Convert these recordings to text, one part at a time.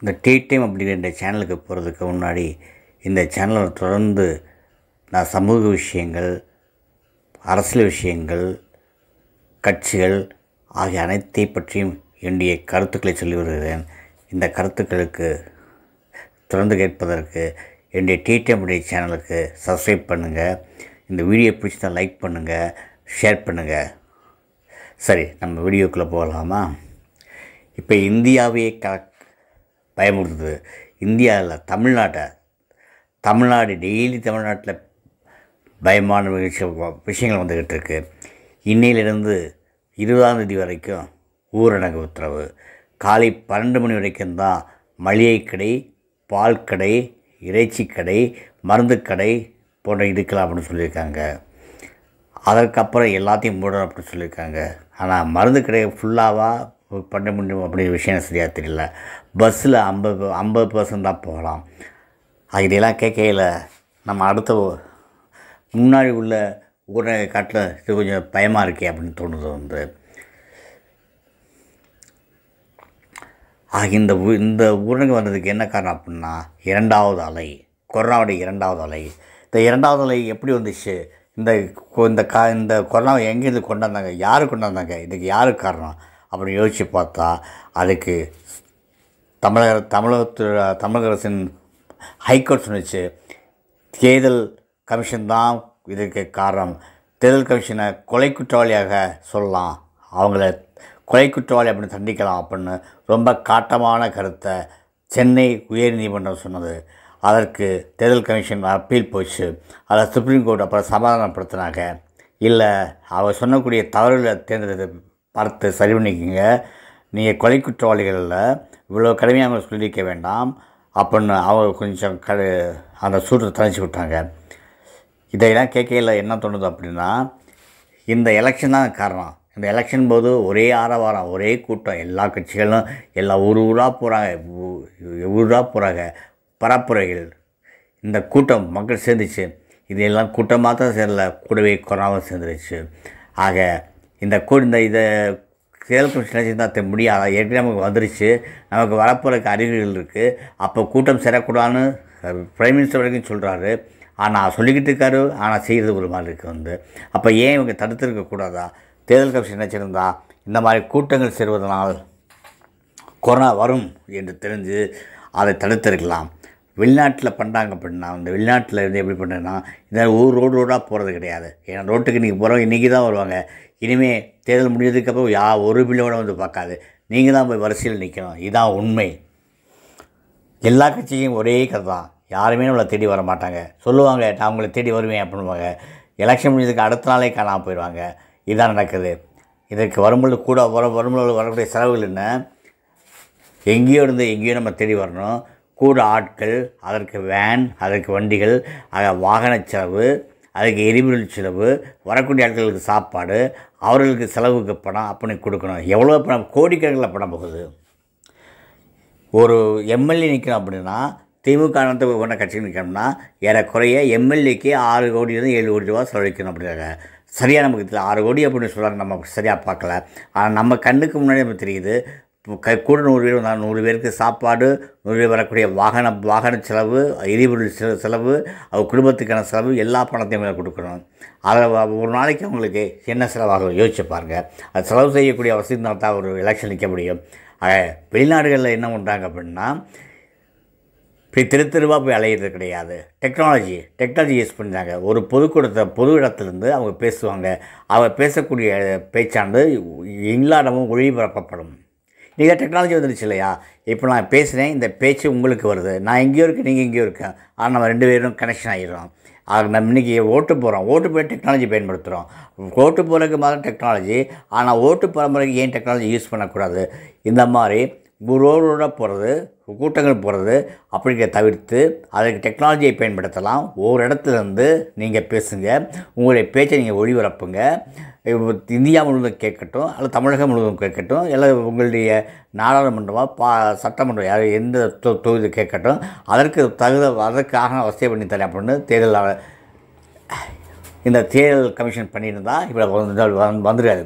இந்த tea time அப்படிங்கிற இந்த சேனலுக்கு போகிறதுக்கு முன்னாடி இந்த சேனலில் தொடர்ந்து நான் சமூக விஷயங்கள் அரசியல் விஷயங்கள் கட்சிகள் ஆகிய அனைத்தை பற்றியும் என்னுடைய கருத்துக்களை சொல்லி வருகிறேன் இந்த கருத்துக்களுக்கு தொடர்ந்து கேட்பதற்கு என்னுடைய டைம் டிடிஎம்முடைய சேனலுக்கு சப்ஸ்கிரைப் பண்ணுங்கள் இந்த வீடியோ பிடிச்சதை லைக் பண்ணுங்கள் ஷேர் பண்ணுங்கள் சரி நம்ம வீடியோக்குள்ளே போகலாமா இப்போ இந்தியாவையே கலெக்ட் பயமுறுத்துது இந்தியாவில் தமிழ்நாட்டை தமிழ்நாடு டெய்லி தமிழ்நாட்டில் பயமான விஷயங்கள் வந்துக்கிட்டு இருக்குது இன்னையிலிருந்து இருபதாம் தேதி வரைக்கும் ஊரடங்கு உத்தரவு காலை பன்னெண்டு மணி வரைக்கும் தான் மளிகை கடை பால் கடை இறைச்சி கடை மருந்து கடை போன்ற இருக்கலாம் அப்படின்னு சொல்லியிருக்காங்க அதற்கப்புறம் எல்லாத்தையும் மூடணும் அப்படின்னு சொல்லியிருக்காங்க ஆனால் மருந்து கடை ஃபுல்லாவாக பண்ண முடியும் அப்படி விஷயம் சரியாக தெரியல பஸ்ஸில் ஐம்பது ஐம்பது பர்சன்ட் தான் போகலாம் அதெல்லாம் கேட்கல நம்ம அடுத்த முன்னாடி உள்ள ஊரை காட்டில் இது கொஞ்சம் பயமாக இருக்கே அப்படின்னு தோணுது வந்து ஆக இந்த இந்த ஊரடங்கு வந்ததுக்கு என்ன காரணம் அப்படின்னா இரண்டாவது அலை கொரோனாவுடைய இரண்டாவது அலை இந்த இரண்டாவது அலை எப்படி வந்துச்சு இந்த இந்த கா இந்த கொரோனாவை எங்கேருந்து கொண்டாந்தாங்க யார் கொண்டாந்தாங்க இதுக்கு யார் காரணம் அப்படின்னு யோசித்து பார்த்தா அதுக்கு தமிழக தமிழகத்து தமிழக அரசின் ஹைகோர்ட் சொன்னிச்சு தேர்தல் கமிஷன் தான் இதற்கு காரணம் தேர்தல் கமிஷனை கொலை குற்றவாளியாக சொல்லலாம் அவங்கள கொலை குற்றவாளி அப்படின்னு தண்டிக்கலாம் அப்படின்னு ரொம்ப காட்டமான கருத்தை சென்னை உயர்நீதிமன்றம் சொன்னது அதற்கு தேர்தல் கமிஷன் அப்பீல் போச்சு அதை சுப்ரீம் கோர்ட் அப்புறம் சமாதானப்படுத்தினாங்க இல்லை அவர் சொன்னக்கூடிய தவறுகளை தேர்ந்தெடுத்து பார்த்து சரி பண்ணிக்கோங்க நீங்கள் கொலை குற்றவாளிகளில் இவ்வளோ கடுமையாக அவங்க சொல்லியிருக்க வேண்டாம் அப்படின்னு அவங்க கொஞ்சம் க அந்த சூட்டை தனிச்சு விட்டாங்க இதையெல்லாம் கேட்கல என்ன தோணுது அப்படின்னா இந்த எலெக்ஷன் தான் காரணம் இந்த எலெக்ஷன் போது ஒரே ஆரவாரம் ஒரே கூட்டம் எல்லா கட்சிகளும் எல்லா ஊர் ஊராக போகிறாங்க ஊராக போகிறாங்க பரப்புரைகள் இந்த கூட்டம் மக்கள் சேர்ந்துச்சு இதையெல்லாம் கூட்டமாக தான் சேரல கூடவே கொரோனாவும் சேர்ந்துருச்சு ஆக இந்த கூட இந்த இதை செயல்கள் செஞ்சுருந்தா முடியாது ஏற்கனவே நமக்கு வந்துருச்சு நமக்கு வரப்போகிறக்கு அறிகுறிகள் இருக்குது அப்போ கூட்டம் சேரக்கூடாதுன்னு பிரைம் மினிஸ்டர் வரைக்கும் சொல்கிறாரு ஆனால் சொல்லிக்கிட்டு இருக்காரு ஆனால் செய்கிறது ஒரு மாதிரி இருக்குது வந்து அப்போ ஏன் இவங்க இருக்கக்கூடாதா தேர்தல் கமிஷன் நினச்சிருந்தா இந்த மாதிரி கூட்டங்கள் சேருவதனால் கொரோனா வரும் என்று தெரிஞ்சு அதை தடுத்திருக்கலாம் வெளிநாட்டில் பண்ணுறாங்க அப்படின்னா அந்த வெளிநாட்டில் இருந்து எப்படி பண்ணுறேன்னா இந்த ஊர் ரோடு ரோடாக போகிறது கிடையாது ஏன்னா ரோட்டுக்கு இன்றைக்கி போகிறவங்க இன்றைக்கி தான் வருவாங்க இனிமேல் தேர்தல் முடிஞ்சதுக்கப்புறம் யா ஒரு பில்லோட வந்து பார்க்காது நீங்கள் தான் போய் வரிசையில் நிற்கணும் இதுதான் உண்மை எல்லா கட்சியும் ஒரே கதை தான் யாருமே நம்மளை தேடி வர மாட்டாங்க சொல்லுவாங்க நான் உங்களை தேடி வருவேன் அப்படின்வாங்க எலெக்ஷன் முடிஞ்சதுக்கு அடுத்த நாளே காணாமல் போயிடுவாங்க இதுதான் நடக்குது இதற்கு வரும்பொழுது கூட வர வரும்பொழுது வரக்கூடிய செலவுகள் என்ன எங்கேயோ இருந்து எங்கேயோ நம்ம தேடி வரணும் கூட ஆட்கள் அதற்கு வேன் அதற்கு வண்டிகள் வாகன செலவு அதுக்கு எரிபொருள் செலவு வரக்கூடிய ஆட்களுக்கு சாப்பாடு அவர்களுக்கு செலவுக்கு பணம் அப்படி கொடுக்கணும் எவ்வளோ பணம் கோடிக்கணக்கில் பணம் போகுது ஒரு எம்எல்ஏ நிற்கணும் அப்படின்னா திமுக அனந்த கொண்ட கட்சி நிற்கணும்னா ஏறக்குறைய எம்எல்ஏக்கு ஆறு கோடியிலிருந்து ஏழு கோடி ரூபா செலவழிக்கணும் அப்படின்னாங்க சரியாக நமக்கு தெரியல ஆறு கோடி அப்படின்னு சொல்கிறாங்க நம்ம சரியாக பார்க்கல ஆனால் நம்ம கண்ணுக்கு முன்னாடி நமக்கு தெரியுது கை கூட நூறு பேர் நான் நூறு பேருக்கு சாப்பாடு நூறு பேர் வரக்கூடிய வாகன வாகன செலவு எரிபொருள் செலவு அவர் குடும்பத்துக்கான செலவு எல்லா பணத்தையும் மேலே கொடுக்கணும் அதில் ஒரு நாளைக்கு அவங்களுக்கு என்ன செலவாகும் யோசிச்சு பாருங்கள் அது செலவு செய்யக்கூடிய அவசியம் இருந்தால் தான் ஒரு எலெக்ஷன் நிற்க முடியும் வெளிநாடுகளில் என்ன பண்ணுறாங்க அப்படின்னா போய் தெரு போய் அலையிறது கிடையாது டெக்னாலஜி டெக்னாலஜி யூஸ் பண்ணுறாங்க ஒரு பொதுக்கூடத்தை பொது இடத்துலேருந்து அவங்க பேசுவாங்க அவங்க பேசக்கூடிய பேச்சாண்டு இங்கிலாண்டமும் ஒளிபரப்பப்படும் நீங்கள் டெக்னாலஜி வந்துடுச்சு இல்லையா இப்போ நான் பேசுகிறேன் இந்த பேச்சு உங்களுக்கு வருது நான் எங்கேயோ இருக்கேன் நீங்கள் எங்கேயோ இருக்கேன் ஆனால் நம்ம ரெண்டு பேரும் கனெக்ஷன் ஆகிடுறோம் ஆக நம்ம இன்றைக்கி ஓட்டு போகிறோம் ஓட்டு போய் டெக்னாலஜி பயன்படுத்துகிறோம் ஓட்டு போகிறதுக்கு மாதிரி டெக்னாலஜி ஆனால் ஓட்டு போகிற முறைக்கு ஏன் டெக்னாலஜி யூஸ் பண்ணக்கூடாது இந்த மாதிரி குரோரோட போகிறது கூட்டங்கள் போகிறது அப்படிங்கிற தவிர்த்து அதற்கு டெக்னாலஜியை பயன்படுத்தலாம் ஒவ்வொரு இடத்துலேருந்து நீங்கள் பேசுங்க உங்களுடைய பேச்சை நீங்கள் ஒளிபரப்புங்க இந்தியா முழுவதும் கேட்கட்டும் அல்லது தமிழகம் முழுவதும் கேட்கட்டும் இல்லை உங்களுடைய நாடாளுமன்றமாக பா சட்டமன்றம் யார் எந்த தொ தொகுதி கேட்கட்டும் அதற்கு தகுத அதற்காக வசதி பண்ணி தரேன் அப்படின்னு தேர்தல் இந்த தேர்தல் கமிஷன் பண்ணியிருந்தால் இவ்வளோ வந்துருக்காது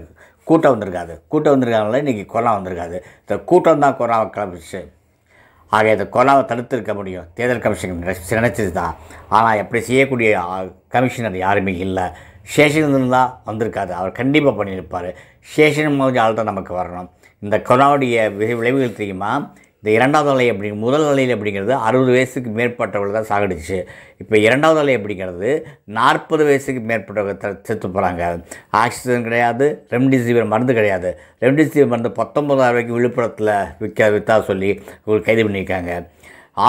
கூட்டம் வந்திருக்காது கூட்டம் வந்திருக்காங்களே இன்றைக்கி கொரோனா வந்திருக்காது இந்த கூட்டம் தான் கொரோனா கிளம்பிச்சு ஆக இந்த கொரோனாவை இருக்க முடியும் தேர்தல் கமிஷன் நினைச்சது தான் ஆனால் எப்படி செய்யக்கூடிய கமிஷனர் யாருமே இல்லை சேஷன் தான் வந்திருக்காரு அவர் கண்டிப்பாக பண்ணியிருப்பார் சேஷன் மூலம் தான் நமக்கு வரணும் இந்த கொரோனாவுடைய விளைவுகள் தெரியுமா இந்த இரண்டாவது அலை அப்படி முதல் அலையில் அப்படிங்கிறது அறுபது வயசுக்கு மேற்பட்டவர்கள் தான் சாகடிச்சு இப்போ இரண்டாவது அலை அப்படிங்கிறது நாற்பது வயசுக்கு மேற்பட்டவர்கள் செத்து போகிறாங்க ஆக்சிஜன் கிடையாது ரெம்டிசிவிர் மருந்து கிடையாது ரெம்டிசிவிர் மருந்து பத்தொம்பதாயிரம் ரூபாய்க்கு விழுப்புரத்தில் விற்க விற்றா சொல்லி கைது பண்ணியிருக்காங்க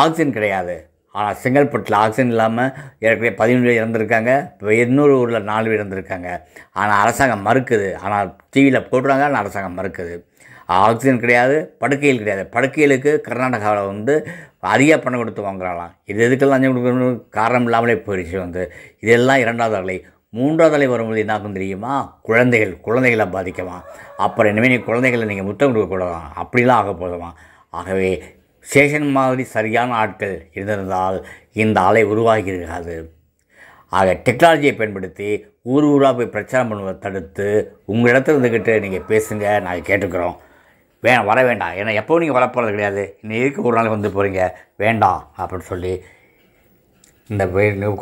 ஆக்சிஜன் கிடையாது ஆனால் செங்கல்பட்டில் ஆக்சிஜன் இல்லாமல் ஏற்கனவே பதினொன்று பேர் இறந்துருக்காங்க இப்போ இன்னொரு ஊரில் நாலு பேர் இறந்துருக்காங்க ஆனால் அரசாங்கம் மறுக்குது ஆனால் டிவியில் போட்டுறாங்க ஆனால் அரசாங்கம் மறுக்குது ஆக்சிஜன் கிடையாது படுக்கையில் கிடையாது படுக்கைகளுக்கு கர்நாடகாவில் வந்து அதிக பணம் கொடுத்து வாங்குறாங்களாம் இது எதுக்கெல்லாம் அஞ்சு கொடுக்கணும் காரணம் இல்லாமலே போயிடுச்சு வந்து இதெல்லாம் இரண்டாவது அலை மூன்றாவது அலை வரும்போது என்னாகும் தெரியுமா குழந்தைகள் குழந்தைகளை பாதிக்குமா அப்புறம் இனிமேல் குழந்தைகளை நீங்கள் முத்தம் கொடுக்கக்கூடாதான் அப்படிலாம் ஆக போதுமா ஆகவே சேஷன் மாதிரி சரியான ஆட்கள் இருந்திருந்தால் இந்த ஆலை உருவாகி இருக்காது ஆக டெக்னாலஜியை பயன்படுத்தி ஊர் ஊராக போய் பிரச்சாரம் பண்ணுவதை தடுத்து உங்கள் இடத்துல இருந்துக்கிட்டு நீங்கள் பேசுங்க நாங்கள் கேட்டுக்கிறோம் வே வர வேண்டாம் ஏன்னா எப்போ நீங்கள் வரப்போகிறது கிடையாது இன்னும் இருக்க ஒரு நாள் வந்து போகிறீங்க வேண்டாம் அப்படின்னு சொல்லி இந்த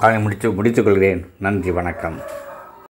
காலை முடித்து முடித்துக்கொள்கிறேன் நன்றி வணக்கம்